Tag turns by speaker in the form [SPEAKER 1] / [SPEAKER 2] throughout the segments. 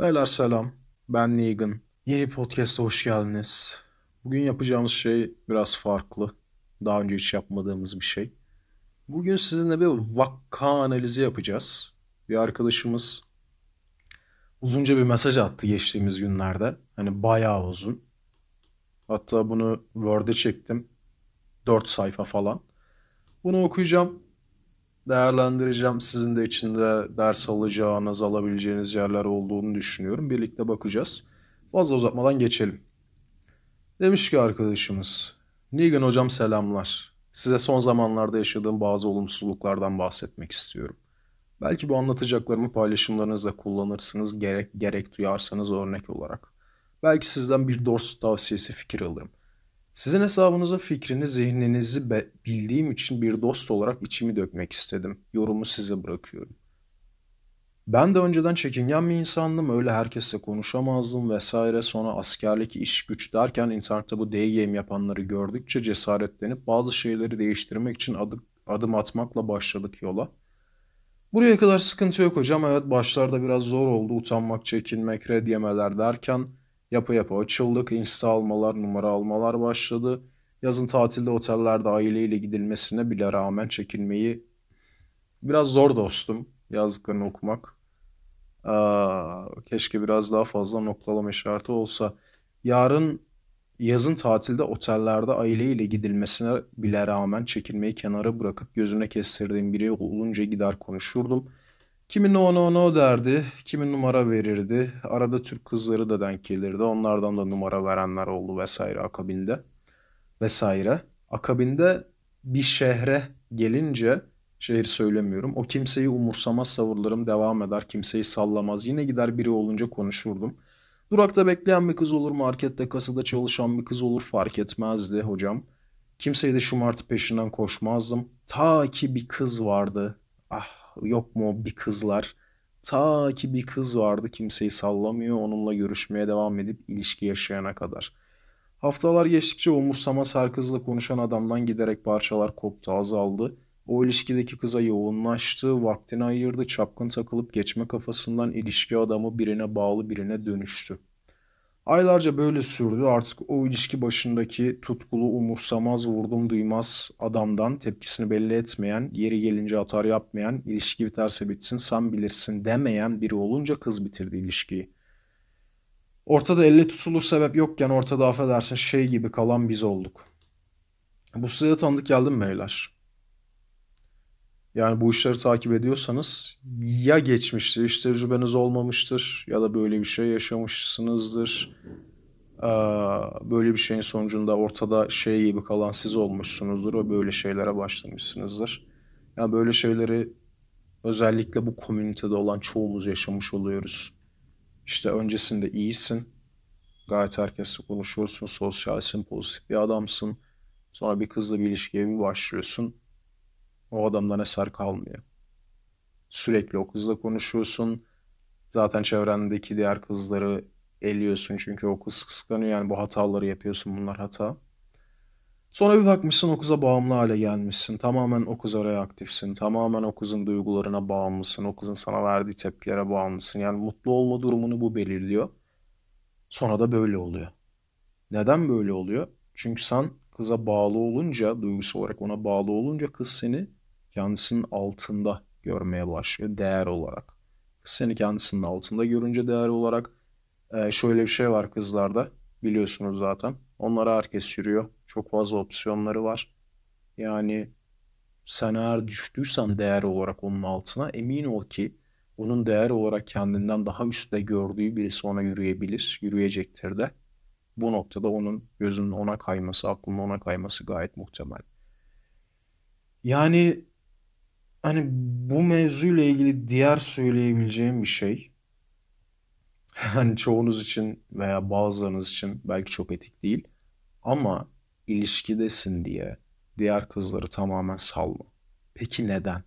[SPEAKER 1] Beyler selam. Ben Negan. Yeni podcast'a hoş geldiniz. Bugün yapacağımız şey biraz farklı. Daha önce hiç yapmadığımız bir şey. Bugün sizinle bir vakka analizi yapacağız. Bir arkadaşımız uzunca bir mesaj attı geçtiğimiz günlerde. Hani bayağı uzun. Hatta bunu Word'e çektim. 4 sayfa falan. Bunu okuyacağım değerlendireceğim. Sizin de içinde ders alacağınız, alabileceğiniz yerler olduğunu düşünüyorum. Birlikte bakacağız. Fazla uzatmadan geçelim. Demiş ki arkadaşımız, Nigan hocam selamlar. Size son zamanlarda yaşadığım bazı olumsuzluklardan bahsetmek istiyorum. Belki bu anlatacaklarımı paylaşımlarınızda kullanırsınız, gerek gerek duyarsanız örnek olarak. Belki sizden bir dost tavsiyesi fikir alırım. Sizin hesabınıza fikrini, zihninizi be- bildiğim için bir dost olarak içimi dökmek istedim. Yorumu size bırakıyorum. Ben de önceden çekingen bir insandım. Öyle herkesle konuşamazdım vesaire. Sonra askerlik, iş, güç derken internette bu day yapanları gördükçe cesaretlenip bazı şeyleri değiştirmek için adım adım atmakla başladık yola. Buraya kadar sıkıntı yok hocam. Evet başlarda biraz zor oldu. Utanmak, çekinmek, red yemeler derken Yapa yapa açıldık. Insta almalar, numara almalar başladı. Yazın tatilde otellerde aileyle gidilmesine bile rağmen çekilmeyi biraz zor dostum yazdıklarını okumak. Aa, keşke biraz daha fazla noktalama işareti olsa. Yarın yazın tatilde otellerde aileyle gidilmesine bile rağmen çekilmeyi kenara bırakıp gözüne kestirdiğim biri olunca gider konuşurdum. Kimi no no no derdi, kimi numara verirdi. Arada Türk kızları da denk gelirdi. Onlardan da numara verenler oldu vesaire akabinde. Vesaire. Akabinde bir şehre gelince şehir söylemiyorum. O kimseyi umursamaz savurlarım devam eder. Kimseyi sallamaz. Yine gider biri olunca konuşurdum. Durakta bekleyen bir kız olur, markette kasada çalışan bir kız olur fark etmezdi hocam. Kimseyi de şımartı peşinden koşmazdım. Ta ki bir kız vardı. Ah yok mu bir kızlar. Ta ki bir kız vardı kimseyi sallamıyor onunla görüşmeye devam edip ilişki yaşayana kadar. Haftalar geçtikçe umursama kızla konuşan adamdan giderek parçalar koptu azaldı. O ilişkideki kıza yoğunlaştı, vaktini ayırdı, çapkın takılıp geçme kafasından ilişki adamı birine bağlı birine dönüştü. Aylarca böyle sürdü. Artık o ilişki başındaki tutkulu, umursamaz, vurdum duymaz adamdan tepkisini belli etmeyen, yeri gelince atar yapmayan, ilişki biterse bitsin sen bilirsin demeyen biri olunca kız bitirdi ilişkiyi. Ortada elle tutulur sebep yokken ortada affedersin şey gibi kalan biz olduk. Bu size tanıdık geldim beyler? Yani bu işleri takip ediyorsanız ya geçmiştir, hiç tecrübeniz olmamıştır ya da böyle bir şey yaşamışsınızdır. böyle bir şeyin sonucunda ortada şey gibi kalan siz olmuşsunuzdur ve böyle şeylere başlamışsınızdır. Yani böyle şeyleri özellikle bu komünitede olan çoğumuz yaşamış oluyoruz. İşte öncesinde iyisin. Gayet herkesle konuşuyorsun, sosyalsin, pozitif bir adamsın. Sonra bir kızla bir ilişkiye mi başlıyorsun o adamdan eser kalmıyor. Sürekli o kızla konuşuyorsun. Zaten çevrendeki diğer kızları eliyorsun çünkü o kız kıskanıyor. Yani bu hataları yapıyorsun bunlar hata. Sonra bir bakmışsın o kıza bağımlı hale gelmişsin. Tamamen o kıza reaktifsin. Tamamen o kızın duygularına bağımlısın. O kızın sana verdiği tepkilere bağımlısın. Yani mutlu olma durumunu bu belirliyor. Sonra da böyle oluyor. Neden böyle oluyor? Çünkü sen kıza bağlı olunca, duygusal olarak ona bağlı olunca kız seni kendisinin altında görmeye başlıyor değer olarak. Kız seni kendisinin altında görünce değer olarak e, şöyle bir şey var kızlarda biliyorsunuz zaten. Onlara herkes sürüyor. Çok fazla opsiyonları var. Yani sen eğer düştüysen değer olarak onun altına emin ol ki onun değer olarak kendinden daha üstte gördüğü birisi ona yürüyebilir, yürüyecektir de. Bu noktada onun gözünün ona kayması, aklının ona kayması gayet muhtemel. Yani hani bu mevzuyla ilgili diğer söyleyebileceğim bir şey hani çoğunuz için veya bazılarınız için belki çok etik değil ama ilişkidesin diye diğer kızları tamamen salma. Peki neden?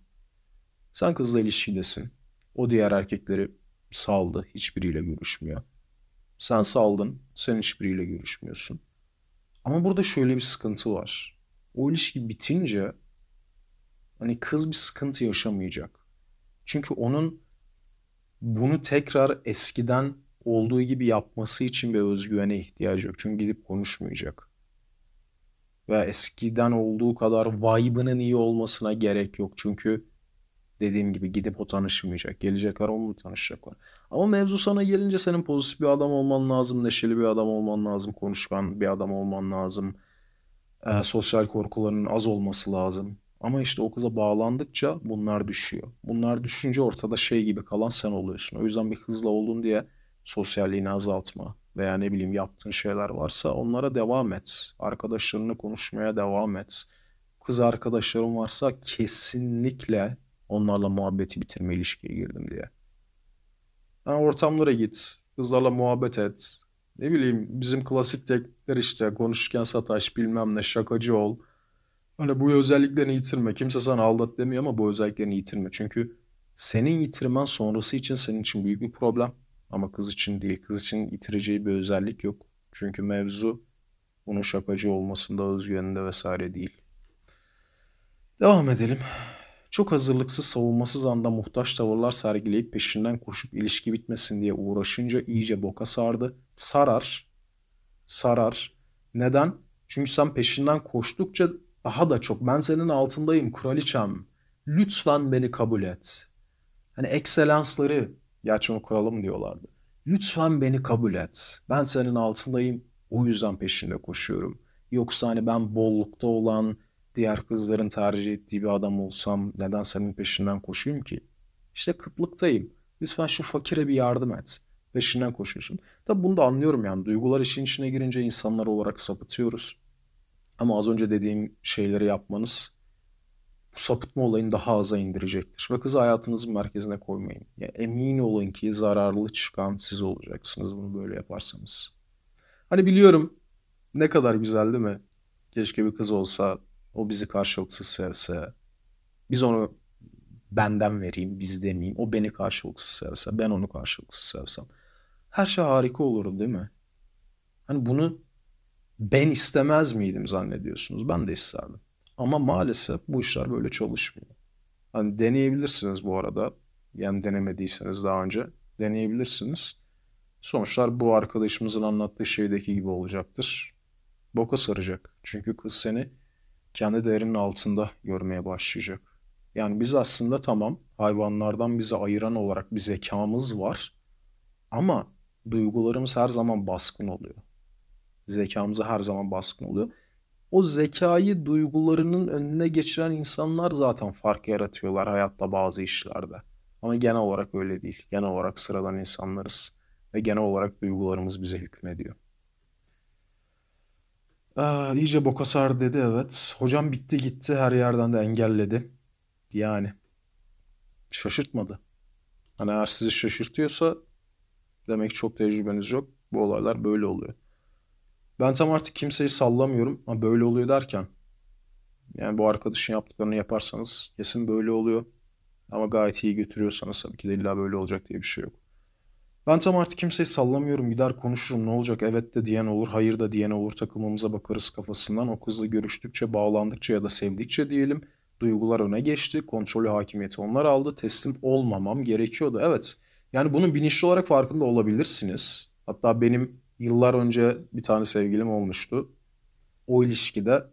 [SPEAKER 1] Sen kızla ilişkidesin. O diğer erkekleri saldı. Hiçbiriyle görüşmüyor. Sen saldın. Sen hiçbiriyle görüşmüyorsun. Ama burada şöyle bir sıkıntı var. O ilişki bitince Hani kız bir sıkıntı yaşamayacak. Çünkü onun bunu tekrar eskiden olduğu gibi yapması için bir özgüvene ihtiyacı yok. Çünkü gidip konuşmayacak. Ve eskiden olduğu kadar vibe'ının iyi olmasına gerek yok. Çünkü dediğim gibi gidip o tanışmayacak. Gelecekler onunla tanışacaklar. Ama mevzu sana gelince senin pozitif bir adam olman lazım. Neşeli bir adam olman lazım. Konuşkan bir adam olman lazım. E, sosyal korkularının az olması lazım. Ama işte o kıza bağlandıkça bunlar düşüyor. Bunlar düşünce ortada şey gibi kalan sen oluyorsun. O yüzden bir hızla oldun diye sosyalliğini azaltma veya ne bileyim yaptığın şeyler varsa onlara devam et. Arkadaşlarını konuşmaya devam et. Kız arkadaşların varsa kesinlikle onlarla muhabbeti bitirme ilişkiye girdim diye. Yani ortamlara git, kızlarla muhabbet et. Ne bileyim bizim klasik teknikler işte konuşurken sataş bilmem ne şakacı ol. Hani bu özelliklerini yitirme. Kimse sana aldat demiyor ama bu özelliklerini yitirme. Çünkü senin yitirmen sonrası için senin için büyük bir problem. Ama kız için değil. Kız için yitireceği bir özellik yok. Çünkü mevzu bunun şakacı olmasında, özgüveninde vesaire değil. Devam edelim. Çok hazırlıksız, savunmasız anda muhtaç tavırlar sergileyip peşinden koşup ilişki bitmesin diye uğraşınca iyice boka sardı. Sarar. Sarar. Neden? Çünkü sen peşinden koştukça daha da çok ben senin altındayım kraliçem. Lütfen beni kabul et. Hani ekselansları gerçi onu kuralım diyorlardı. Lütfen beni kabul et. Ben senin altındayım. O yüzden peşinde koşuyorum. Yoksa hani ben bollukta olan diğer kızların tercih ettiği bir adam olsam neden senin peşinden koşayım ki? İşte kıtlıktayım. Lütfen şu fakire bir yardım et. Peşinden koşuyorsun. Tabi bunu da anlıyorum yani. Duygular işin içine girince insanlar olarak sapıtıyoruz. Ama az önce dediğim şeyleri yapmanız bu sapıtma olayını daha aza indirecektir. Ve kızı hayatınızın merkezine koymayın. Yani emin olun ki zararlı çıkan siz olacaksınız bunu böyle yaparsanız. Hani biliyorum ne kadar güzel değil mi? Keşke bir kız olsa, o bizi karşılıksız sevse. Biz onu benden vereyim, biz demeyeyim. O beni karşılıksız sevse, ben onu karşılıksız sevsem. Her şey harika olur değil mi? Hani bunu ben istemez miydim zannediyorsunuz. Ben de isterdim. Ama maalesef bu işler böyle çalışmıyor. Hani deneyebilirsiniz bu arada. Yani denemediyseniz daha önce deneyebilirsiniz. Sonuçlar bu arkadaşımızın anlattığı şeydeki gibi olacaktır. Boka saracak. Çünkü kız seni kendi değerinin altında görmeye başlayacak. Yani biz aslında tamam hayvanlardan bizi ayıran olarak bir zekamız var. Ama duygularımız her zaman baskın oluyor zekamıza her zaman baskın oluyor. O zekayı duygularının önüne geçiren insanlar zaten fark yaratıyorlar hayatta bazı işlerde. Ama genel olarak öyle değil. Genel olarak sıradan insanlarız. Ve genel olarak duygularımız bize hükmediyor. Ee, iyice bokasar dedi evet. Hocam bitti gitti her yerden de engelledi. Yani şaşırtmadı. Hani eğer sizi şaşırtıyorsa demek çok tecrübeniz yok. Bu olaylar böyle oluyor. Ben tam artık kimseyi sallamıyorum. Ha böyle oluyor derken. Yani bu arkadaşın yaptıklarını yaparsanız kesin böyle oluyor. Ama gayet iyi götürüyorsanız tabii ki de illa böyle olacak diye bir şey yok. Ben tam artık kimseyi sallamıyorum. Gider konuşurum ne olacak evet de diyen olur hayır da diyen olur Takımımıza bakarız kafasından. O kızla görüştükçe bağlandıkça ya da sevdikçe diyelim duygular öne geçti. Kontrolü hakimiyeti onlar aldı. Teslim olmamam gerekiyordu evet. Yani bunun bilinçli olarak farkında olabilirsiniz. Hatta benim Yıllar önce bir tane sevgilim olmuştu. O ilişkide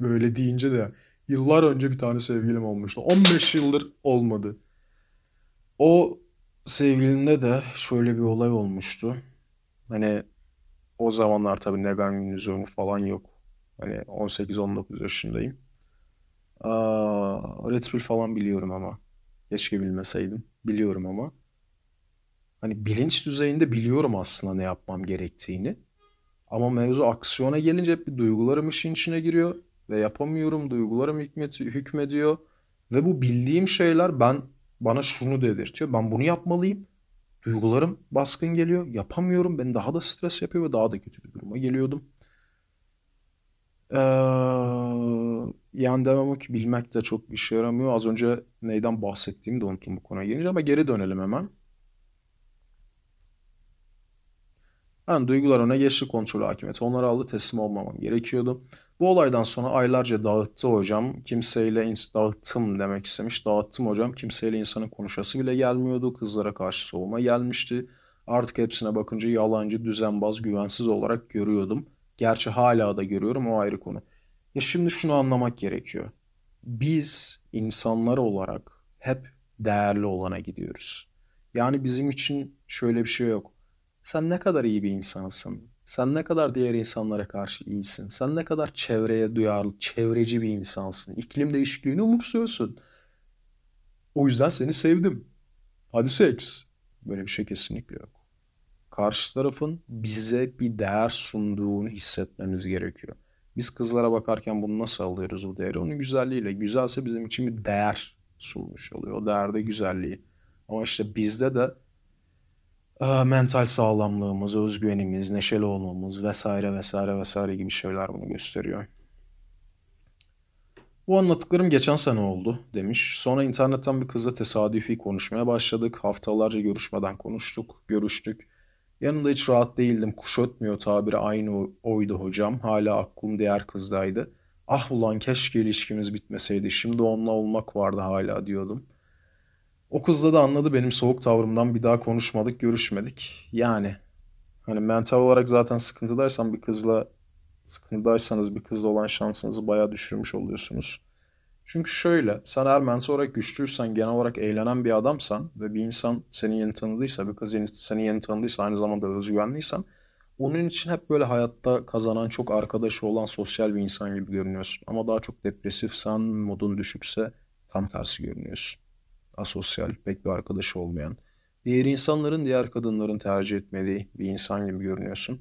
[SPEAKER 1] böyle deyince de yıllar önce bir tane sevgilim olmuştu. 15 yıldır olmadı. O sevgilimde de şöyle bir olay olmuştu. Hani o zamanlar tabii ben lüzumu falan yok. Hani 18-19 yaşındayım. Aa, Red Bull falan biliyorum ama. Keşke bilmeseydim. Biliyorum ama hani bilinç düzeyinde biliyorum aslında ne yapmam gerektiğini. Ama mevzu aksiyona gelince hep bir duygularım işin içine giriyor ve yapamıyorum. Duygularım hükmet, hükmediyor ve bu bildiğim şeyler ben bana şunu dedirtiyor. Ben bunu yapmalıyım. Duygularım baskın geliyor. Yapamıyorum. Beni daha da stres yapıyor ve daha da kötü bir duruma geliyordum. Ee, yani devamı ki bilmek de çok işe yaramıyor. Az önce neyden bahsettiğimi de unuttum bu konuya gelince ama geri dönelim hemen. Ben duygular ona geçti kontrolü hakimiyeti. Onları aldı teslim olmamam gerekiyordu. Bu olaydan sonra aylarca dağıttı hocam. Kimseyle dağıttım demek istemiş. Dağıttım hocam. Kimseyle insanın konuşası bile gelmiyordu. Kızlara karşı soğuma gelmişti. Artık hepsine bakınca yalancı, düzenbaz, güvensiz olarak görüyordum. Gerçi hala da görüyorum o ayrı konu. Ya şimdi şunu anlamak gerekiyor. Biz insanlar olarak hep değerli olana gidiyoruz. Yani bizim için şöyle bir şey yok sen ne kadar iyi bir insansın. Sen ne kadar diğer insanlara karşı iyisin. Sen ne kadar çevreye duyarlı, çevreci bir insansın. İklim değişikliğini umursuyorsun. O yüzden seni sevdim. Hadi seks. Böyle bir şey kesinlikle yok. Karşı tarafın bize bir değer sunduğunu hissetmemiz gerekiyor. Biz kızlara bakarken bunu nasıl alıyoruz bu değeri? Onun güzelliğiyle. Güzelse bizim için bir değer sunmuş oluyor. O değerde güzelliği. Ama işte bizde de mental sağlamlığımız, özgüvenimiz, neşeli olmamız vesaire vesaire vesaire gibi şeyler bunu gösteriyor. Bu anlattıklarım geçen sene oldu demiş. Sonra internetten bir kızla tesadüfi konuşmaya başladık. Haftalarca görüşmeden konuştuk, görüştük. Yanında hiç rahat değildim. Kuş ötmüyor tabiri aynı oydu hocam. Hala aklım diğer kızdaydı. Ah ulan keşke ilişkimiz bitmeseydi. Şimdi onunla olmak vardı hala diyordum. O kızla da anladı benim soğuk tavrımdan bir daha konuşmadık, görüşmedik. Yani hani mental olarak zaten sıkıntıdaysan bir kızla sıkıntıdaysanız bir kızla olan şansınızı bayağı düşürmüş oluyorsunuz. Çünkü şöyle, sen eğer mental olarak güçlüysen, genel olarak eğlenen bir adamsan ve bir insan seni yeni tanıdıysa, bir kız yeni, seni yeni tanıdıysa, aynı zamanda özgüvenliysen, onun için hep böyle hayatta kazanan, çok arkadaşı olan sosyal bir insan gibi görünüyorsun. Ama daha çok depresifsen, modun düşükse tam tersi görünüyorsun asosyal, pek bir arkadaşı olmayan. Diğer insanların, diğer kadınların tercih etmediği bir insan gibi görünüyorsun.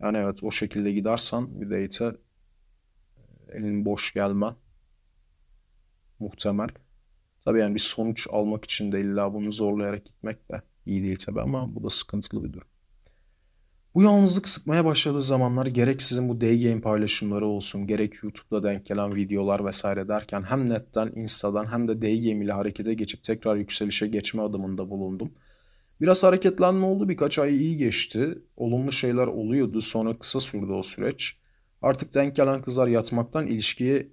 [SPEAKER 1] Yani evet o şekilde gidersen bir date'e e, elin boş gelme muhtemel. Tabii yani bir sonuç almak için de illa bunu zorlayarak gitmek de iyi değil tabii ama bu da sıkıntılı bir durum. Bu yalnızlık sıkmaya başladığı zamanlar gerek sizin bu DGM paylaşımları olsun, gerek YouTube'da denk gelen videolar vesaire derken hem netten, instadan hem de DGM ile harekete geçip tekrar yükselişe geçme adımında bulundum. Biraz hareketlenme oldu, birkaç ay iyi geçti. Olumlu şeyler oluyordu, sonra kısa sürdü o süreç. Artık denk gelen kızlar yatmaktan ilişkiye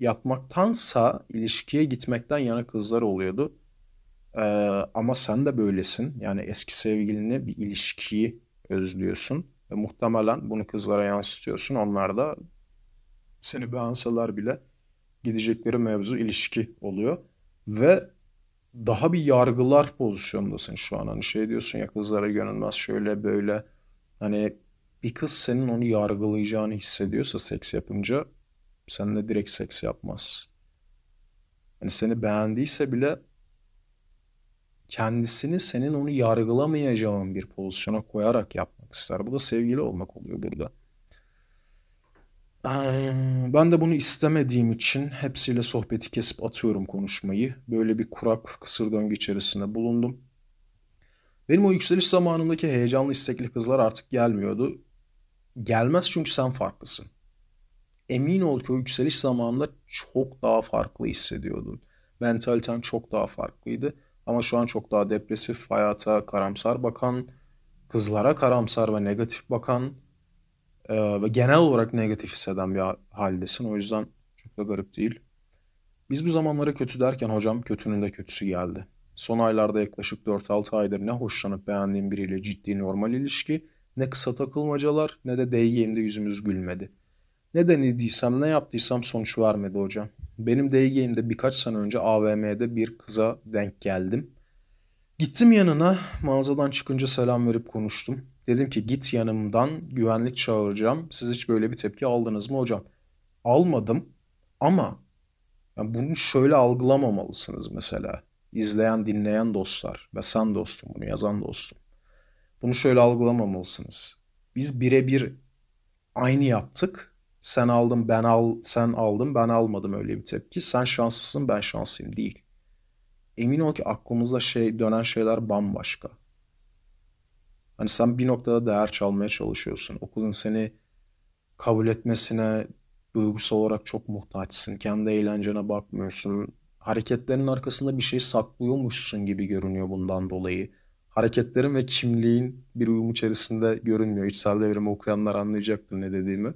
[SPEAKER 1] yatmaktansa ilişkiye gitmekten yana kızlar oluyordu. Ee, ama sen de böylesin. Yani eski sevgilini bir ilişkiyi özlüyorsun. Ve muhtemelen bunu kızlara yansıtıyorsun. Onlar da seni beğenseler bile gidecekleri mevzu ilişki oluyor. Ve daha bir yargılar pozisyondasın şu an. Hani şey diyorsun ya kızlara yönelmez şöyle böyle. Hani bir kız senin onu yargılayacağını hissediyorsa seks yapınca sen de direkt seks yapmaz. Hani seni beğendiyse bile kendisini senin onu yargılamayacağın bir pozisyona koyarak yapmak ister. Bu da sevgili olmak oluyor burada. Ee, ben de bunu istemediğim için hepsiyle sohbeti kesip atıyorum konuşmayı. Böyle bir kurak kısır döngü içerisinde bulundum. Benim o yükseliş zamanındaki heyecanlı istekli kızlar artık gelmiyordu. Gelmez çünkü sen farklısın. Emin ol ki o yükseliş zamanında çok daha farklı hissediyordun. Mentaliten çok daha farklıydı ama şu an çok daha depresif, hayata karamsar bakan, kızlara karamsar ve negatif bakan e, ve genel olarak negatif hisseden bir haldesin. O yüzden çok da garip değil. Biz bu zamanlara kötü derken hocam kötünün de kötüsü geldi. Son aylarda yaklaşık 4-6 aydır ne hoşlanıp beğendiğim biriyle ciddi normal ilişki, ne kısa takılmacalar ne de değdiğimde yüzümüz gülmedi. Ne denediysem ne yaptıysam sonuç vermedi hocam. Benim day game'de birkaç sene önce AVM'de bir kıza denk geldim. Gittim yanına mağazadan çıkınca selam verip konuştum. Dedim ki git yanımdan güvenlik çağıracağım. Siz hiç böyle bir tepki aldınız mı hocam? Almadım ama yani bunu şöyle algılamamalısınız mesela. İzleyen, dinleyen dostlar ve sen dostum bunu yazan dostum. Bunu şöyle algılamamalısınız. Biz birebir aynı yaptık sen aldın ben al sen aldın ben almadım öyle bir tepki. Sen şanslısın ben şanslıyım değil. Emin ol ki aklımızda şey dönen şeyler bambaşka. Hani sen bir noktada değer çalmaya çalışıyorsun. Okulun seni kabul etmesine duygusal olarak çok muhtaçsın. Kendi eğlencene bakmıyorsun. Hareketlerin arkasında bir şey saklıyormuşsun gibi görünüyor bundan dolayı. Hareketlerin ve kimliğin bir uyum içerisinde görünmüyor. İçsel devrimi okuyanlar anlayacaktır ne dediğimi.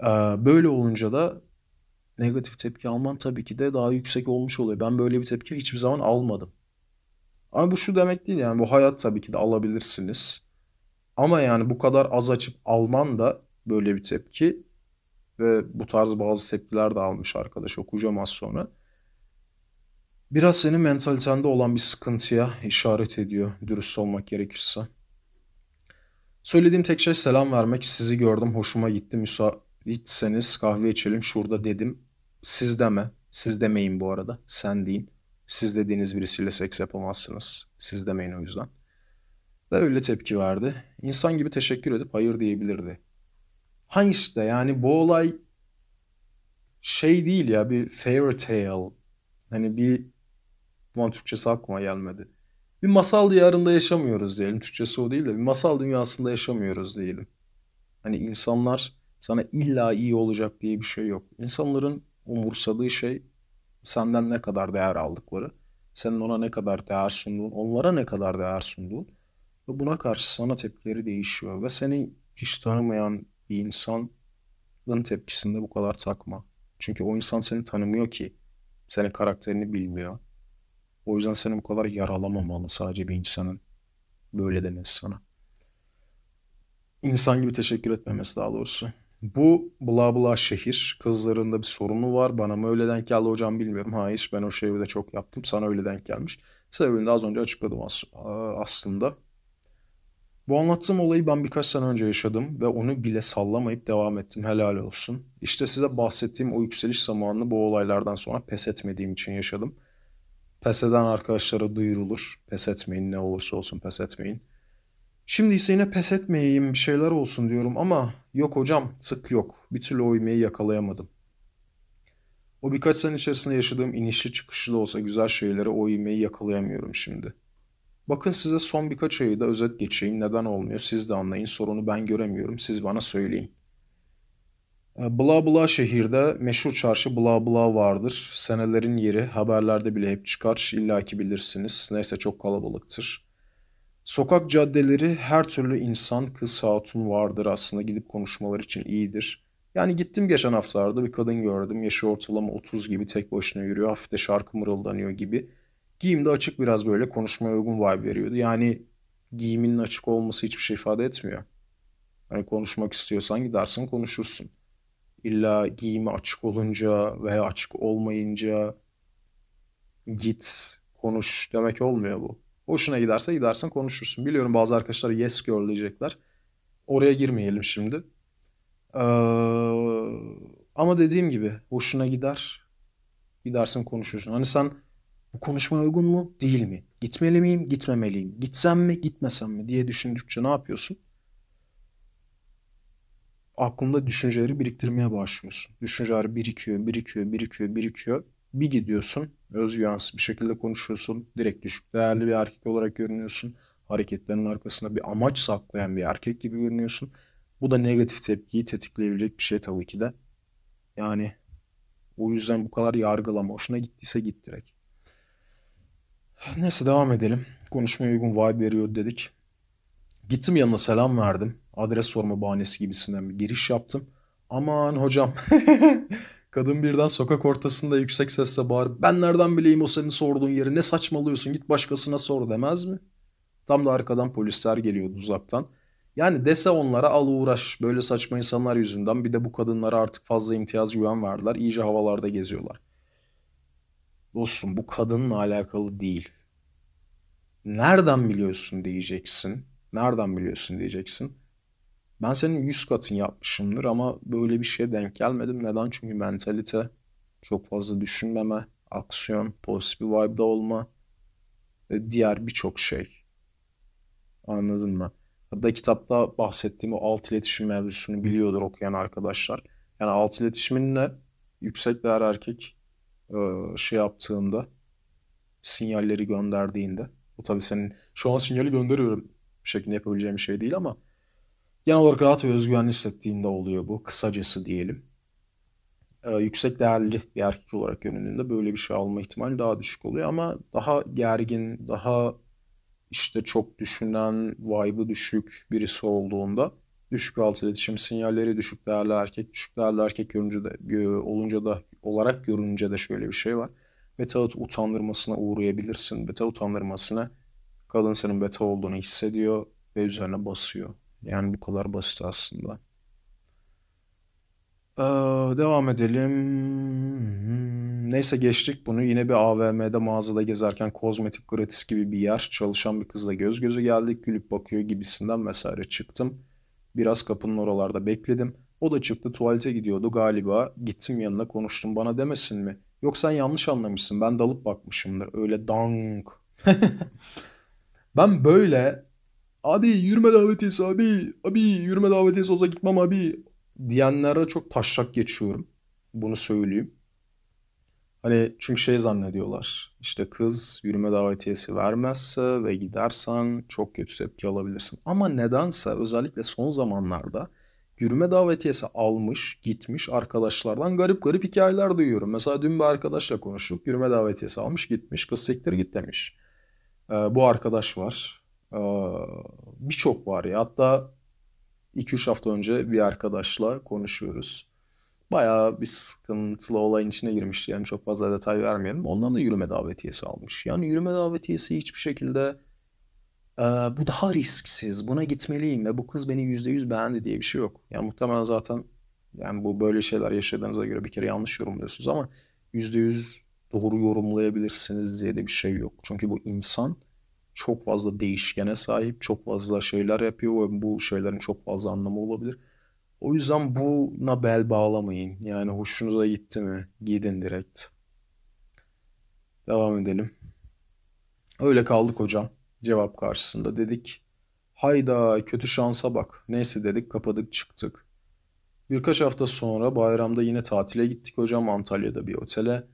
[SPEAKER 1] Ee, böyle olunca da negatif tepki alman tabii ki de daha yüksek olmuş oluyor. Ben böyle bir tepki hiçbir zaman almadım. Ama bu şu demek değil yani bu hayat tabii ki de alabilirsiniz. Ama yani bu kadar az açıp alman da böyle bir tepki ve bu tarz bazı tepkiler de almış arkadaş okuyacağım az sonra. Biraz senin mentalitende olan bir sıkıntıya işaret ediyor dürüst olmak gerekirse. Söylediğim tek şey selam vermek. Sizi gördüm, hoşuma gitti, müsa Gitseniz kahve içelim şurada dedim. Siz deme. Siz demeyin bu arada. Sen deyin. Siz dediğiniz birisiyle seks yapamazsınız. Siz demeyin o yüzden. Ve öyle tepki verdi. İnsan gibi teşekkür edip hayır diyebilirdi. Ha işte yani bu olay şey değil ya bir fairy tale. Hani bir Ulan Türkçesi aklıma gelmedi. Bir masal diyarında yaşamıyoruz diyelim. Türkçesi o değil de bir masal dünyasında yaşamıyoruz diyelim. Hani insanlar sana illa iyi olacak diye bir şey yok. İnsanların umursadığı şey senden ne kadar değer aldıkları, senin ona ne kadar değer sunduğun, onlara ne kadar değer sunduğun ve buna karşı sana tepkileri değişiyor ve seni hiç tanımayan bir insanın tepkisinde bu kadar takma. Çünkü o insan seni tanımıyor ki. Senin karakterini bilmiyor. O yüzden seni bu kadar yaralamamalı sadece bir insanın. Böyle demesi sana. İnsan gibi teşekkür etmemesi daha doğrusu. Bu bla bla şehir. Kızlarında bir sorunu var. Bana mı öyle denk geldi hocam bilmiyorum. Hayır ben o şehirde çok yaptım. Sana öyle denk gelmiş. Sebebini de az önce açıkladım as aslında. Bu anlattığım olayı ben birkaç sene önce yaşadım ve onu bile sallamayıp devam ettim. Helal olsun. İşte size bahsettiğim o yükseliş zamanını bu olaylardan sonra pes etmediğim için yaşadım. Pes eden arkadaşlara duyurulur. Pes etmeyin ne olursa olsun pes etmeyin. Şimdi ise yine pes etmeyeyim bir şeyler olsun diyorum ama yok hocam sık yok. Bir türlü oymayı yakalayamadım. O birkaç sene içerisinde yaşadığım inişli çıkışlı olsa güzel şeylere o ivmeyi yakalayamıyorum şimdi. Bakın size son birkaç ayı da özet geçeyim. Neden olmuyor siz de anlayın. Sorunu ben göremiyorum. Siz bana söyleyin. Ee, Bla Bla şehirde meşhur çarşı Bla Bla vardır. Senelerin yeri haberlerde bile hep çıkar. İlla ki bilirsiniz. Neyse çok kalabalıktır. Sokak caddeleri her türlü insan, kız, hatun vardır aslında gidip konuşmalar için iyidir. Yani gittim geçen haftalarda bir kadın gördüm. Yaşı ortalama 30 gibi tek başına yürüyor. Hafif de şarkı mırıldanıyor gibi. Giyim de açık biraz böyle konuşmaya uygun vibe veriyordu. Yani giyiminin açık olması hiçbir şey ifade etmiyor. Hani konuşmak istiyorsan gidersin konuşursun. İlla giyimi açık olunca veya açık olmayınca git konuş demek olmuyor bu. Hoşuna giderse gidersin konuşursun. Biliyorum bazı arkadaşlar yes girl diyecekler. Oraya girmeyelim şimdi. Ee, ama dediğim gibi hoşuna gider. Gidersin konuşursun. Hani sen bu konuşma uygun mu değil mi? Gitmeli miyim gitmemeliyim? Gitsem mi gitmesem mi diye düşündükçe ne yapıyorsun? Aklında düşünceleri biriktirmeye başlıyorsun. Düşünceler birikiyor, birikiyor, birikiyor, birikiyor bir gidiyorsun özgüvensiz bir şekilde konuşuyorsun. Direkt düşük değerli bir erkek olarak görünüyorsun. Hareketlerinin arkasında bir amaç saklayan bir erkek gibi görünüyorsun. Bu da negatif tepkiyi tetikleyebilecek bir şey tabii ki de. Yani o yüzden bu kadar yargılama. Hoşuna gittiyse git direkt. Neyse devam edelim. Konuşmaya uygun vibe veriyor dedik. Gittim yanına selam verdim. Adres sorma bahanesi gibisinden bir giriş yaptım. Aman hocam Kadın birden sokak ortasında yüksek sesle bağırıp ben nereden bileyim o senin sorduğun yeri ne saçmalıyorsun git başkasına sor demez mi? Tam da arkadan polisler geliyordu uzaktan. Yani dese onlara al uğraş böyle saçma insanlar yüzünden bir de bu kadınlara artık fazla imtiyaz güven verdiler İyice havalarda geziyorlar. Dostum bu kadınla alakalı değil. Nereden biliyorsun diyeceksin. Nereden biliyorsun diyeceksin. Ben senin 100 katın yapmışımdır ama böyle bir şeye denk gelmedim. Neden? Çünkü mentalite, çok fazla düşünmeme, aksiyon, pozitif bir vibe'da olma ve diğer birçok şey. Anladın mı? Hatta kitapta bahsettiğim o alt iletişim mevzusunu biliyordur okuyan arkadaşlar. Yani alt iletişiminle yüksek değer erkek e, şey yaptığında sinyalleri gönderdiğinde bu tabii senin şu an sinyali gönderiyorum şeklinde yapabileceğim bir şey değil ama Genel olarak rahat ve özgüvenli hissettiğinde oluyor bu kısacası diyelim. Ee, yüksek değerli bir erkek olarak yönünde böyle bir şey alma ihtimali daha düşük oluyor ama daha gergin, daha işte çok düşünen, vibe'ı düşük birisi olduğunda düşük alt iletişim sinyalleri düşük değerli erkek, düşük değerli erkek görünce de, olunca da olarak görünce de şöyle bir şey var. Beta utandırmasına uğrayabilirsin. Beta utandırmasına kadın senin beta olduğunu hissediyor ve üzerine basıyor. Yani bu kadar basit aslında. Ee, devam edelim. Neyse geçtik bunu. Yine bir AVM'de mağazada gezerken kozmetik gratis gibi bir yer. Çalışan bir kızla göz göze geldik. Gülüp bakıyor gibisinden vesaire çıktım. Biraz kapının oralarda bekledim. O da çıktı tuvalete gidiyordu galiba. Gittim yanına konuştum bana demesin mi? Yok sen yanlış anlamışsın ben dalıp bakmışımdır. Öyle dank. ben böyle Abi yürüme davetiyesi abi. Abi yürüme davetiyesi olsa gitmem abi. Diyenlere çok taşrak geçiyorum. Bunu söyleyeyim. Hani çünkü şey zannediyorlar. İşte kız yürüme davetiyesi vermezse ve gidersen çok kötü tepki alabilirsin. Ama nedense özellikle son zamanlarda yürüme davetiyesi almış, gitmiş arkadaşlardan garip garip hikayeler duyuyorum. Mesela dün bir arkadaşla konuştuk. Yürüme davetiyesi almış, gitmiş. Kız siktir git demiş. Ee, bu arkadaş var. Ee, birçok var ya. Hatta 2-3 hafta önce bir arkadaşla konuşuyoruz. Bayağı bir sıkıntılı olayın içine girmişti. Yani çok fazla detay vermeyelim. Ondan da yürüme davetiyesi almış. Yani yürüme davetiyesi hiçbir şekilde e, bu daha risksiz. Buna gitmeliyim ve bu kız beni %100 beğendi diye bir şey yok. Yani muhtemelen zaten yani bu böyle şeyler yaşadığınıza göre bir kere yanlış yorumluyorsunuz ama %100 doğru yorumlayabilirsiniz diye de bir şey yok. Çünkü bu insan çok fazla değişkene sahip, çok fazla şeyler yapıyor ve bu şeylerin çok fazla anlamı olabilir. O yüzden buna bel bağlamayın. Yani hoşunuza gitti mi? Gidin direkt. Devam edelim. Öyle kaldık hocam. Cevap karşısında dedik. Hayda kötü şansa bak. Neyse dedik kapadık çıktık. Birkaç hafta sonra bayramda yine tatile gittik hocam Antalya'da bir otele.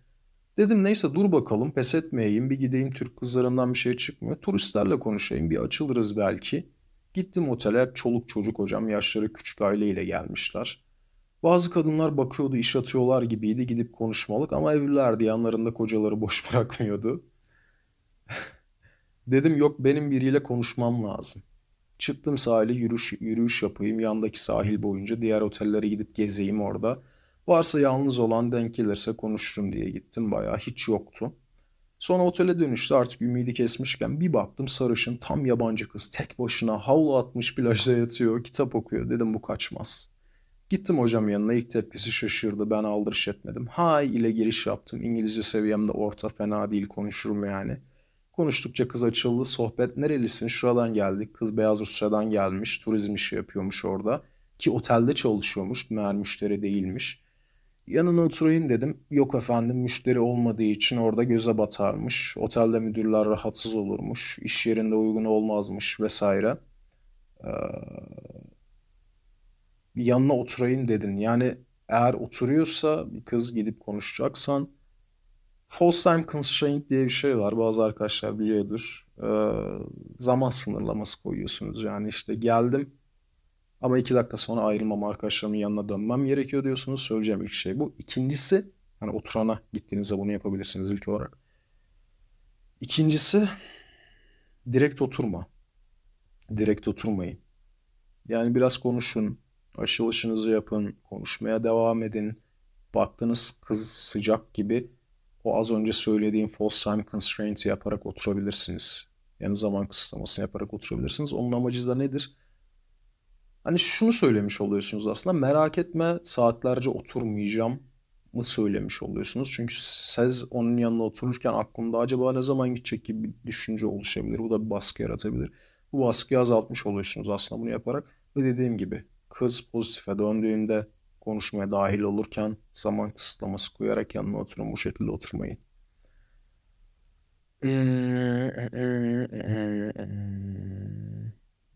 [SPEAKER 1] Dedim neyse dur bakalım pes etmeyeyim bir gideyim Türk kızlarından bir şey çıkmıyor. Turistlerle konuşayım bir açılırız belki. Gittim otele hep çoluk çocuk hocam yaşları küçük aileyle gelmişler. Bazı kadınlar bakıyordu iş atıyorlar gibiydi gidip konuşmalık ama evlilerdi yanlarında kocaları boş bırakmıyordu. Dedim yok benim biriyle konuşmam lazım. Çıktım sahile yürüyüş, yürüyüş yapayım yandaki sahil boyunca diğer otellere gidip gezeyim orada. Varsa yalnız olan denk gelirse konuşurum diye gittim bayağı hiç yoktu. Sonra otele dönüşte artık ümidi kesmişken bir baktım sarışın tam yabancı kız tek başına havlu atmış plajda yatıyor kitap okuyor dedim bu kaçmaz. Gittim hocam yanına ilk tepkisi şaşırdı ben aldırış etmedim. Hay ile giriş yaptım İngilizce seviyem de orta fena değil konuşurum yani. Konuştukça kız açıldı sohbet nerelisin şuradan geldik kız beyaz Rusya'dan gelmiş turizm işi yapıyormuş orada. Ki otelde çalışıyormuş meğer müşteri değilmiş. Yanına oturayım dedim. Yok efendim müşteri olmadığı için orada göze batarmış. Otelde müdürler rahatsız olurmuş. iş yerinde uygun olmazmış vesaire. Ee, yanına oturayım dedin. Yani eğer oturuyorsa bir kız gidip konuşacaksan False time constraint diye bir şey var. Bazı arkadaşlar biliyordur. Ee, zaman sınırlaması koyuyorsunuz. Yani işte geldim ama iki dakika sonra ayrılmam arkadaşlarımın yanına dönmem gerekiyor diyorsunuz. Söyleyeceğim ilk şey bu. İkincisi hani oturana gittiğinizde bunu yapabilirsiniz ilk olarak. İkincisi direkt oturma. Direkt oturmayın. Yani biraz konuşun. Açılışınızı yapın. Konuşmaya devam edin. Baktınız kız sıcak gibi o az önce söylediğim false time constraint'i yaparak oturabilirsiniz. Yani zaman kısıtlamasını yaparak oturabilirsiniz. Onun amacı da nedir? Hani şunu söylemiş oluyorsunuz aslında merak etme saatlerce oturmayacağım mı söylemiş oluyorsunuz. Çünkü siz onun yanına otururken aklımda acaba ne zaman gidecek gibi bir düşünce oluşabilir. Bu da bir baskı yaratabilir. Bu baskıyı azaltmış oluyorsunuz aslında bunu yaparak. Ve dediğim gibi kız pozitife döndüğünde konuşmaya dahil olurken zaman kısıtlaması koyarak yanına oturun. Bu şekilde oturmayın.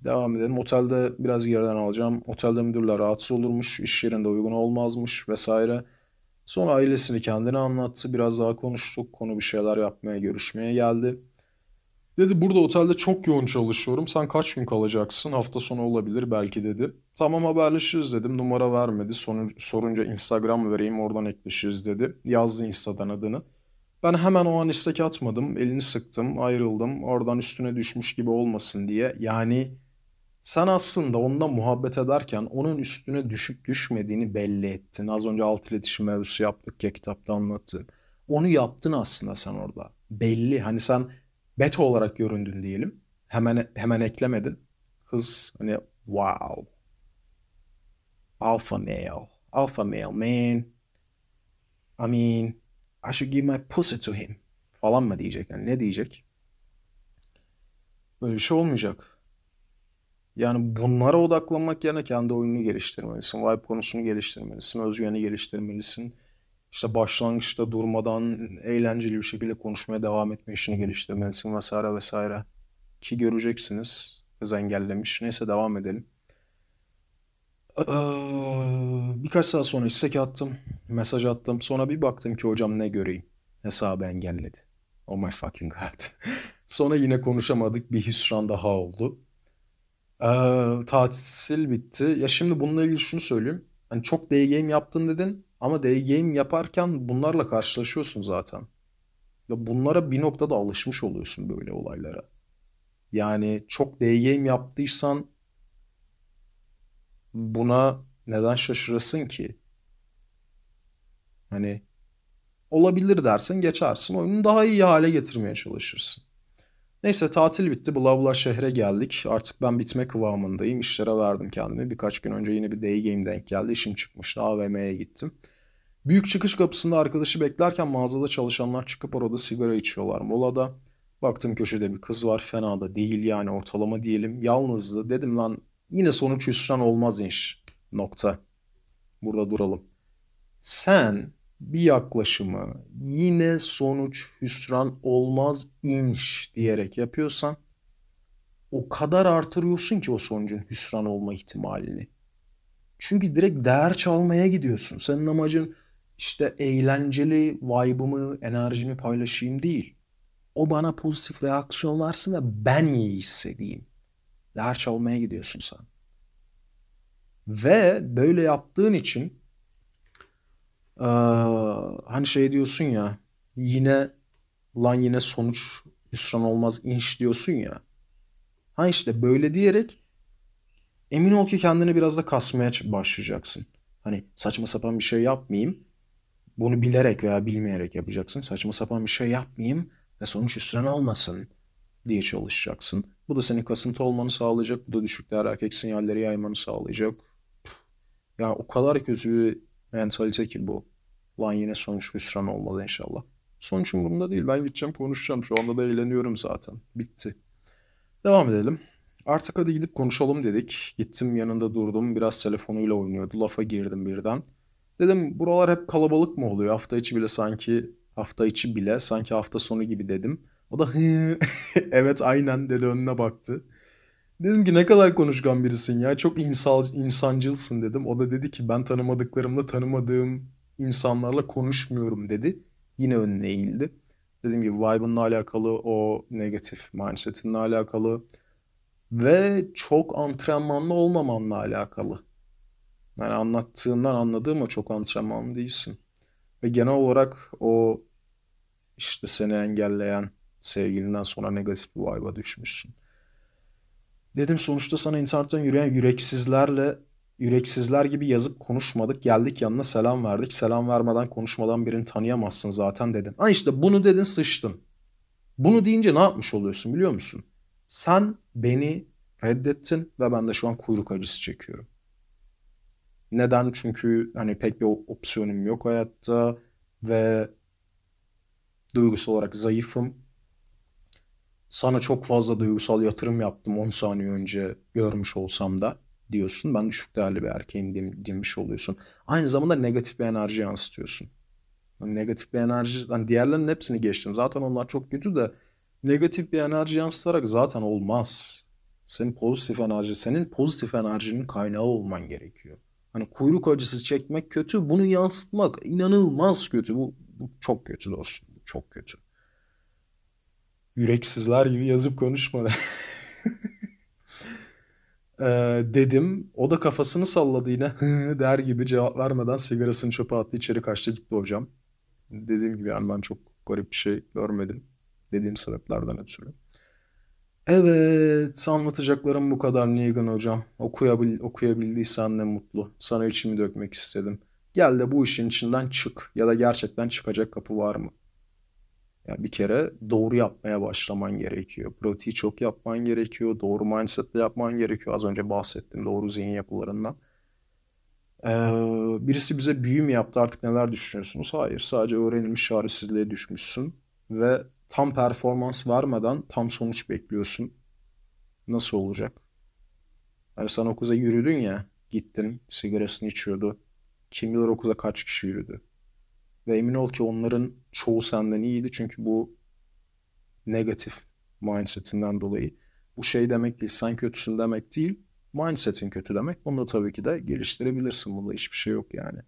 [SPEAKER 1] Devam edelim. Otelde biraz yerden alacağım. Otelde müdürler rahatsız olurmuş, iş yerinde uygun olmazmış vesaire. Sonra ailesini kendine anlattı. Biraz daha konuştuk. Konu bir şeyler yapmaya, görüşmeye geldi. Dedi burada otelde çok yoğun çalışıyorum. Sen kaç gün kalacaksın? Hafta sonu olabilir belki dedi. Tamam haberleşiriz dedim. Numara vermedi. Sonu, sorunca Instagram vereyim oradan ekleşiriz dedi. Yazdı Insta'dan adını. Ben hemen o an istek atmadım. Elini sıktım, ayrıldım. Oradan üstüne düşmüş gibi olmasın diye. Yani sen aslında onunla muhabbet ederken onun üstüne düşüp düşmediğini belli ettin. Az önce alt iletişim mevzusu yaptık ya kitapta anlattı. Onu yaptın aslında sen orada. Belli. Hani sen beta olarak göründün diyelim. Hemen hemen eklemedin. Kız hani wow. Alpha male. Alpha male man. I mean I should give my pussy to him. Falan mı diyecek? Yani ne diyecek? Böyle bir şey olmayacak. Yani bunlara odaklanmak yerine kendi oyununu geliştirmelisin. Vibe konusunu geliştirmelisin. Özgüveni geliştirmelisin. İşte başlangıçta durmadan eğlenceli bir şekilde konuşmaya devam etme işini geliştirmelisin vesaire vesaire. Ki göreceksiniz. Kız engellemiş. Neyse devam edelim. Ee, birkaç saat sonra istek attım. Mesaj attım. Sonra bir baktım ki hocam ne göreyim. Hesabı engelledi. Oh my fucking god. sonra yine konuşamadık. Bir hüsran daha oldu. Ee, tatil bitti. Ya şimdi bununla ilgili şunu söyleyeyim. Hani çok day game yaptın dedin ama day game yaparken bunlarla karşılaşıyorsun zaten. ve bunlara bir noktada alışmış oluyorsun böyle olaylara. Yani çok day game yaptıysan buna neden şaşırasın ki? Hani olabilir dersin geçersin oyunu daha iyi hale getirmeye çalışırsın. Neyse tatil bitti. Bula bula şehre geldik. Artık ben bitme kıvamındayım. İşlere verdim kendimi. Birkaç gün önce yine bir day game denk geldi. İşim çıkmıştı. AVM'ye gittim. Büyük çıkış kapısında arkadaşı beklerken mağazada çalışanlar çıkıp orada sigara içiyorlar molada. Baktım köşede bir kız var. Fena da değil yani ortalama diyelim. Yalnızdı. Dedim lan yine sonuç hüsran olmaz inş. Nokta. Burada duralım. Sen bir yaklaşımı yine sonuç hüsran olmaz inş diyerek yapıyorsan o kadar artırıyorsun ki o sonucun hüsran olma ihtimalini. Çünkü direkt değer çalmaya gidiyorsun. Senin amacın işte eğlenceli vibe'ımı, enerjimi paylaşayım değil. O bana pozitif reaksiyon versin ve ben iyi hissedeyim. Değer çalmaya gidiyorsun sen. Ve böyle yaptığın için ee, hani şey diyorsun ya yine lan yine sonuç hüsran olmaz inş diyorsun ya. Ha işte böyle diyerek emin ol ki kendini biraz da kasmaya başlayacaksın. Hani saçma sapan bir şey yapmayayım. Bunu bilerek veya bilmeyerek yapacaksın. Saçma sapan bir şey yapmayayım ve sonuç üstüne olmasın diye çalışacaksın. Bu da senin kasıntı olmanı sağlayacak. Bu da düşükler erkek sinyalleri yaymanı sağlayacak. Ya o kadar kötü mentalite ki bu. Lan yine sonuç hüsran olmalı inşallah. Sonuç umurumda değil. Ben gideceğim konuşacağım. Şu anda da eğleniyorum zaten. Bitti. Devam edelim. Artık hadi gidip konuşalım dedik. Gittim yanında durdum. Biraz telefonuyla oynuyordu. Lafa girdim birden. Dedim buralar hep kalabalık mı oluyor? Hafta içi bile sanki hafta içi bile sanki hafta sonu gibi dedim. O da evet aynen dedi önüne baktı. Dedim ki ne kadar konuşkan birisin ya. Çok insal, insancılsın dedim. O da dedi ki ben tanımadıklarımla tanımadığım insanlarla konuşmuyorum dedi. Yine önüne eğildi. Dediğim gibi vibe'ınla alakalı o negatif mindset'inle alakalı ve çok antrenmanlı olmamanla alakalı. Yani anlattığından anladığım o çok antrenmanlı değilsin. Ve genel olarak o işte seni engelleyen sevgilinden sonra negatif bir vibe'a düşmüşsün. Dedim sonuçta sana internetten yürüyen yüreksizlerle yüreksizler gibi yazıp konuşmadık. Geldik yanına selam verdik. Selam vermeden konuşmadan birini tanıyamazsın zaten dedim. Ha işte bunu dedin sıçtın. Bunu deyince ne yapmış oluyorsun biliyor musun? Sen beni reddettin ve ben de şu an kuyruk acısı çekiyorum. Neden? Çünkü hani pek bir opsiyonum yok hayatta ve duygusal olarak zayıfım sana çok fazla duygusal yatırım yaptım 10 saniye önce görmüş olsam da diyorsun. Ben düşük değerli bir erkeğim demiş oluyorsun. Aynı zamanda negatif bir enerji yansıtıyorsun. negatif bir enerji, yani diğerlerinin hepsini geçtim. Zaten onlar çok kötü de negatif bir enerji yansıtarak zaten olmaz. Senin pozitif enerji, senin pozitif enerjinin kaynağı olman gerekiyor. Hani kuyruk acısı çekmek kötü, bunu yansıtmak inanılmaz kötü. Bu, bu çok kötü dostum, bu çok kötü yüreksizler gibi yazıp konuşmadı. ee, dedim. O da kafasını salladı yine. der gibi cevap vermeden sigarasını çöpe attı. içeri kaçtı gitti hocam. Dediğim gibi yani ben çok garip bir şey görmedim. Dediğim sebeplerden ötürü. Evet anlatacaklarım bu kadar Negan hocam. Okuyabil, okuyabildiysen ne mutlu. Sana içimi dökmek istedim. Gel de bu işin içinden çık ya da gerçekten çıkacak kapı var mı? Yani bir kere doğru yapmaya başlaman gerekiyor. Pratiği çok yapman gerekiyor. Doğru mindsetle yapman gerekiyor. Az önce bahsettim doğru zihin yapılarından. Ee, birisi bize büyü mü yaptı artık neler düşünüyorsunuz? Hayır sadece öğrenilmiş çaresizliğe düşmüşsün. Ve tam performans vermeden tam sonuç bekliyorsun. Nasıl olacak? Yani sen o kıza yürüdün ya. Gittin sigarasını içiyordu. Kim bilir o kıza kaç kişi yürüdü. Ve emin ol ki onların çoğu senden iyiydi çünkü bu negatif mindsetinden dolayı. Bu şey demek değil, sen kötüsün demek değil. Mindsetin kötü demek. Bunu da tabii ki de geliştirebilirsin. Bunda hiçbir şey yok yani.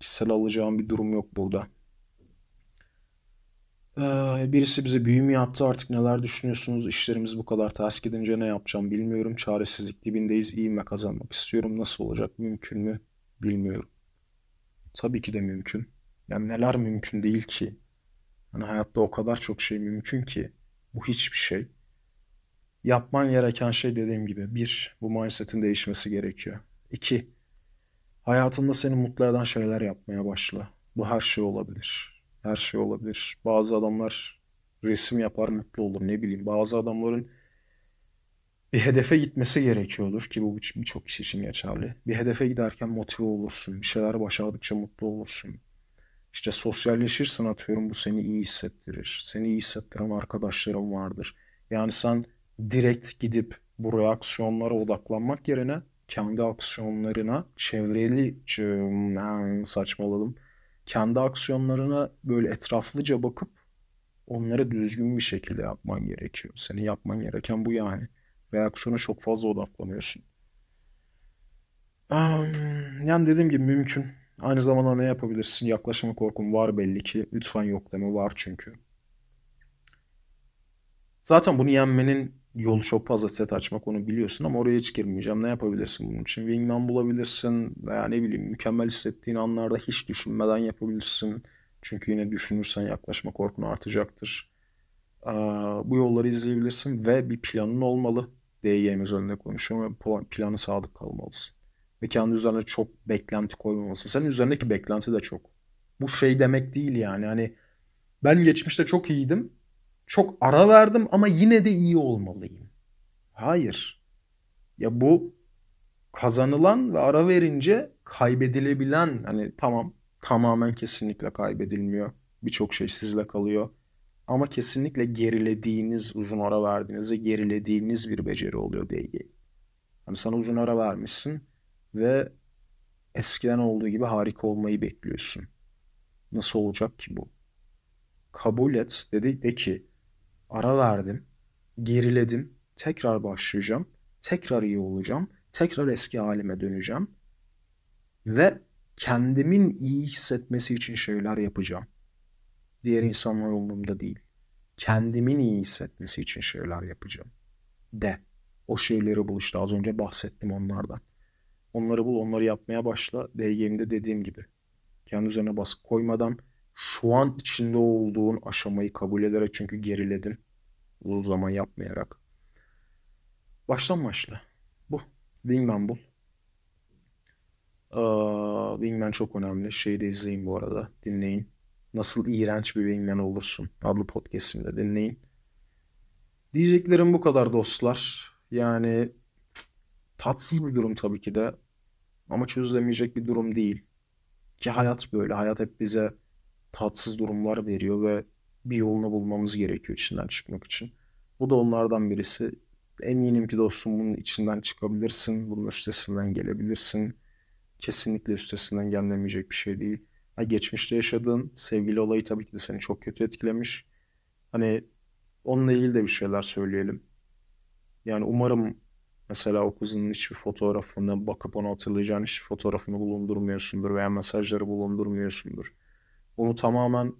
[SPEAKER 1] Kişisel alacağım bir durum yok burada. Ee, birisi bize büyü mü yaptı artık neler düşünüyorsunuz? İşlerimiz bu kadar ters gidince ne yapacağım bilmiyorum. Çaresizlik dibindeyiz. mi kazanmak istiyorum. Nasıl olacak? Mümkün mü? Bilmiyorum. Tabii ki de mümkün. Yani neler mümkün değil ki. Hani hayatta o kadar çok şey mümkün ki. Bu hiçbir şey. Yapman gereken şey dediğim gibi. Bir, bu mindset'in değişmesi gerekiyor. İki, hayatında seni mutlu eden şeyler yapmaya başla. Bu her şey olabilir. Her şey olabilir. Bazı adamlar resim yapar mutlu olur. Ne bileyim bazı adamların bir hedefe gitmesi gerekiyordur ki bu birçok kişi için geçerli. Bir hedefe giderken motive olursun. Bir şeyler başardıkça mutlu olursun. İşte sosyalleşirsin atıyorum bu seni iyi hissettirir. Seni iyi hissettiren arkadaşların vardır. Yani sen direkt gidip bu reaksiyonlara odaklanmak yerine kendi aksiyonlarına çevreli saçmaladım. Kendi aksiyonlarına böyle etraflıca bakıp onları düzgün bir şekilde yapman gerekiyor. Senin yapman gereken bu yani. Reaksiyona çok fazla odaklanıyorsun. Yani dediğim gibi mümkün. Aynı zamanda ne yapabilirsin? Yaklaşma korkun var belli ki. Lütfen yok deme var çünkü. Zaten bunu yenmenin yolu çok fazla set açmak onu biliyorsun ama oraya hiç girmeyeceğim. Ne yapabilirsin bunun için? Wingman bulabilirsin veya ne bileyim mükemmel hissettiğin anlarda hiç düşünmeden yapabilirsin. Çünkü yine düşünürsen yaklaşma korkun artacaktır. bu yolları izleyebilirsin ve bir planın olmalı. DY'miz önünde konuşuyorum ve planı sadık kalmalısın ve kendi üzerine çok beklenti koymaması. Senin üzerindeki beklenti de çok. Bu şey demek değil yani. Hani ben geçmişte çok iyiydim. Çok ara verdim ama yine de iyi olmalıyım. Hayır. Ya bu kazanılan ve ara verince kaybedilebilen hani tamam tamamen kesinlikle kaybedilmiyor. Birçok şey sizle kalıyor. Ama kesinlikle gerilediğiniz, uzun ara verdiğinizde gerilediğiniz bir beceri oluyor DG. Hani sana uzun ara vermişsin ve eskiden olduğu gibi harika olmayı bekliyorsun. Nasıl olacak ki bu? Kabul et dedi de ki ara verdim, geriledim, tekrar başlayacağım, tekrar iyi olacağım, tekrar eski halime döneceğim ve kendimin iyi hissetmesi için şeyler yapacağım. Diğer insanlar umurumda değil. Kendimin iyi hissetmesi için şeyler yapacağım. De. O şeyleri buluştu az önce bahsettim onlardan. Onları bul, onları yapmaya başla. DGM'de dediğim gibi. Kendi üzerine baskı koymadan şu an içinde olduğun aşamayı kabul ederek çünkü geriledin. Uzun zaman yapmayarak. Baştan başla. Bu. Wingman bul. Ee, Wingman çok önemli. Şeyi de izleyin bu arada. Dinleyin. Nasıl iğrenç bir Wingman olursun adlı podcastimde dinleyin. Diyeceklerim bu kadar dostlar. Yani Tatsız bir durum tabii ki de ama çözülemeyecek bir durum değil. Ki hayat böyle. Hayat hep bize tatsız durumlar veriyor ve bir yolunu bulmamız gerekiyor içinden çıkmak için. Bu da onlardan birisi. Eminim ki dostum bunun içinden çıkabilirsin. Bunun üstesinden gelebilirsin. Kesinlikle üstesinden gelmemeyecek bir şey değil. Ha, geçmişte yaşadığın sevgili olayı tabii ki de seni çok kötü etkilemiş. Hani onunla ilgili de bir şeyler söyleyelim. Yani umarım Mesela o kızının hiçbir fotoğrafını bakıp onu hatırlayacağın hiçbir fotoğrafını bulundurmuyorsundur veya mesajları bulundurmuyorsundur. Onu tamamen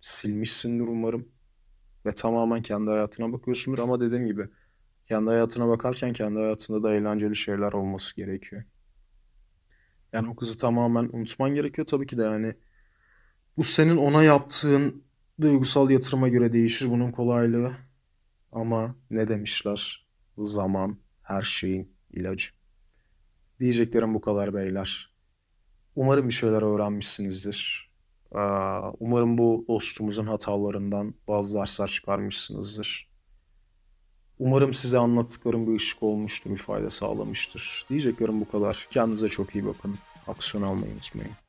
[SPEAKER 1] silmişsindir umarım ve tamamen kendi hayatına bakıyorsundur ama dediğim gibi kendi hayatına bakarken kendi hayatında da eğlenceli şeyler olması gerekiyor. Yani o kızı tamamen unutman gerekiyor tabii ki de yani bu senin ona yaptığın duygusal yatırıma göre değişir bunun kolaylığı ama ne demişler zaman her şeyin ilacı. Diyeceklerim bu kadar beyler. Umarım bir şeyler öğrenmişsinizdir. Ee, umarım bu dostumuzun hatalarından bazı dersler çıkarmışsınızdır. Umarım size anlattıklarım bir ışık olmuştur, bir fayda sağlamıştır. Diyeceklerim bu kadar. Kendinize çok iyi bakın. Aksiyon almayı unutmayın.